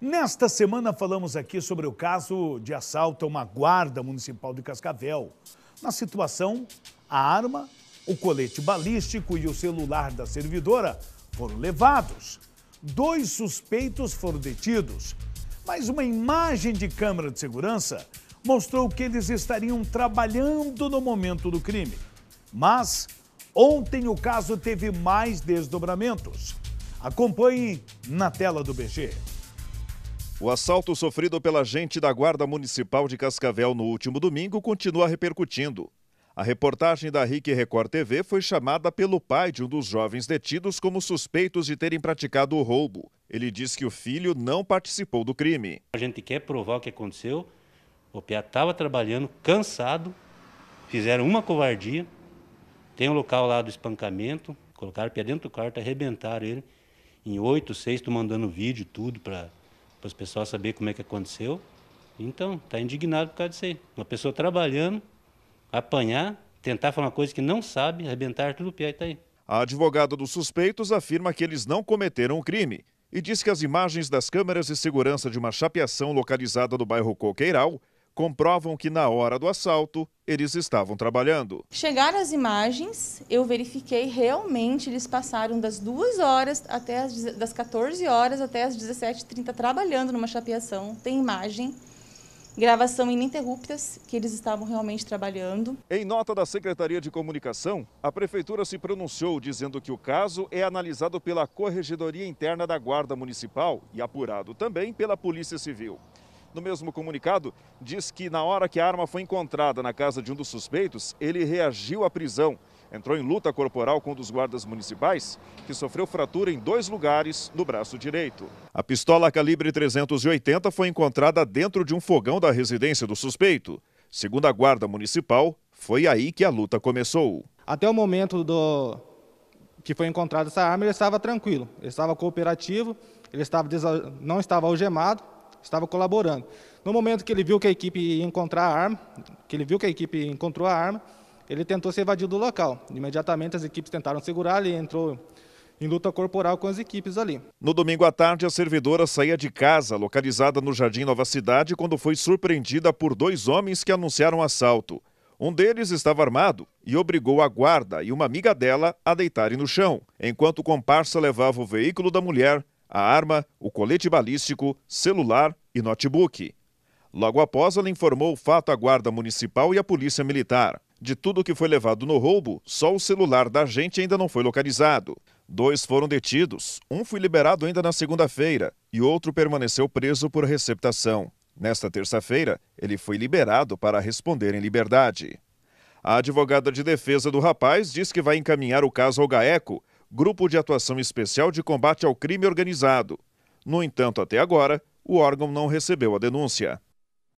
Nesta semana falamos aqui sobre o caso de assalto a uma guarda municipal de Cascavel. Na situação, a arma, o colete balístico e o celular da servidora foram levados. Dois suspeitos foram detidos, mas uma imagem de câmera de segurança mostrou que eles estariam trabalhando no momento do crime. Mas ontem o caso teve mais desdobramentos. Acompanhe na tela do BG. O assalto sofrido pela gente da Guarda Municipal de Cascavel no último domingo continua repercutindo. A reportagem da RIC Record TV foi chamada pelo pai de um dos jovens detidos como suspeitos de terem praticado o roubo. Ele diz que o filho não participou do crime. A gente quer provar o que aconteceu. O Pia estava trabalhando, cansado, fizeram uma covardia. Tem um local lá do espancamento, colocaram o Pia dentro do quarto, arrebentaram ele. Em oito, seis, estou mandando vídeo, tudo para para o pessoal saber como é que aconteceu. Então, está indignado por causa disso aí. Uma pessoa trabalhando, apanhar, tentar falar uma coisa que não sabe, arrebentar tudo o pé e está aí. A advogada dos suspeitos afirma que eles não cometeram o crime e diz que as imagens das câmeras de segurança de uma chapeação localizada no bairro Coqueiral comprovam que na hora do assalto eles estavam trabalhando. Chegaram as imagens, eu verifiquei realmente eles passaram das 2 horas até as, das 14 horas até as 17h30 trabalhando numa chapeação. Tem imagem gravação ininterruptas que eles estavam realmente trabalhando. Em nota da Secretaria de Comunicação, a Prefeitura se pronunciou dizendo que o caso é analisado pela Corregedoria Interna da Guarda Municipal e apurado também pela Polícia Civil. No mesmo comunicado, diz que na hora que a arma foi encontrada na casa de um dos suspeitos, ele reagiu à prisão. Entrou em luta corporal com um dos guardas municipais, que sofreu fratura em dois lugares no braço direito. A pistola calibre 380 foi encontrada dentro de um fogão da residência do suspeito. Segundo a guarda municipal, foi aí que a luta começou. Até o momento do que foi encontrada essa arma, ele estava tranquilo, ele estava cooperativo, ele estava, não estava algemado, estava colaborando. No momento que ele viu que a equipe ia encontrar a arma, que ele viu que a equipe encontrou a arma, ele tentou se evadir do local. Imediatamente as equipes tentaram segurar, ele entrou em luta corporal com as equipes ali. No domingo à tarde, a servidora saía de casa, localizada no Jardim Nova Cidade, quando foi surpreendida por dois homens que anunciaram assalto. Um deles estava armado e obrigou a guarda e uma amiga dela a deitarem no chão, enquanto o comparsa levava o veículo da mulher a arma, o colete balístico, celular e notebook. Logo após, ela informou o fato à Guarda Municipal e à Polícia Militar. De tudo que foi levado no roubo, só o celular da agente ainda não foi localizado. Dois foram detidos, um foi liberado ainda na segunda-feira e outro permaneceu preso por receptação. Nesta terça-feira, ele foi liberado para responder em liberdade. A advogada de defesa do rapaz diz que vai encaminhar o caso ao GAECO Grupo de Atuação Especial de Combate ao Crime Organizado. No entanto, até agora, o órgão não recebeu a denúncia.